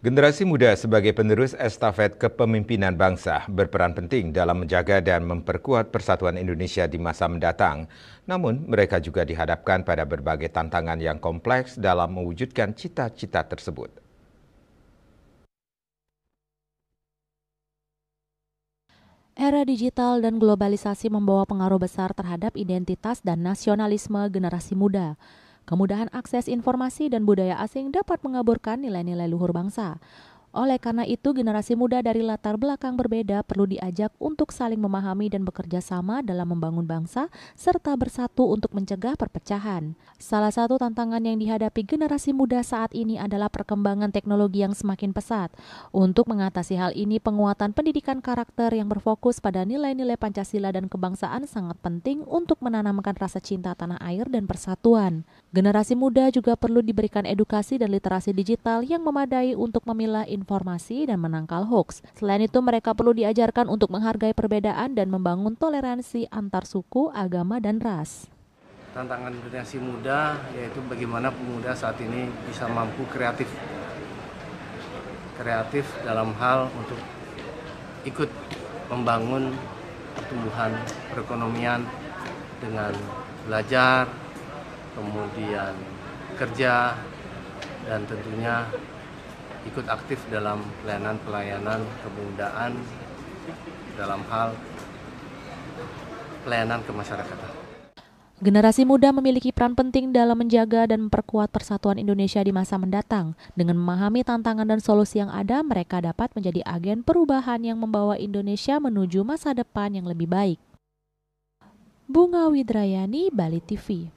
Generasi muda sebagai penerus estafet kepemimpinan bangsa berperan penting dalam menjaga dan memperkuat persatuan Indonesia di masa mendatang. Namun, mereka juga dihadapkan pada berbagai tantangan yang kompleks dalam mewujudkan cita-cita tersebut. Era digital dan globalisasi membawa pengaruh besar terhadap identitas dan nasionalisme generasi muda. Kemudahan akses informasi dan budaya asing dapat mengaburkan nilai-nilai luhur bangsa. Oleh karena itu, generasi muda dari latar belakang berbeda perlu diajak untuk saling memahami dan bekerja sama dalam membangun bangsa, serta bersatu untuk mencegah perpecahan. Salah satu tantangan yang dihadapi generasi muda saat ini adalah perkembangan teknologi yang semakin pesat. Untuk mengatasi hal ini, penguatan pendidikan karakter yang berfokus pada nilai-nilai Pancasila dan kebangsaan sangat penting untuk menanamkan rasa cinta tanah air dan persatuan. Generasi muda juga perlu diberikan edukasi dan literasi digital yang memadai untuk memilah informasi dan menangkal hoax. Selain itu, mereka perlu diajarkan untuk menghargai perbedaan dan membangun toleransi antar suku, agama, dan ras. Tantangan generasi muda yaitu bagaimana pemuda saat ini bisa mampu kreatif. Kreatif dalam hal untuk ikut membangun pertumbuhan perekonomian dengan belajar, kemudian kerja, dan tentunya ikut aktif dalam pelayanan-pelayanan kebudayaan dalam hal pelayanan kemasyarakatan. Generasi muda memiliki peran penting dalam menjaga dan memperkuat persatuan Indonesia di masa mendatang. Dengan memahami tantangan dan solusi yang ada, mereka dapat menjadi agen perubahan yang membawa Indonesia menuju masa depan yang lebih baik. Bunga Widrayani, Bali TV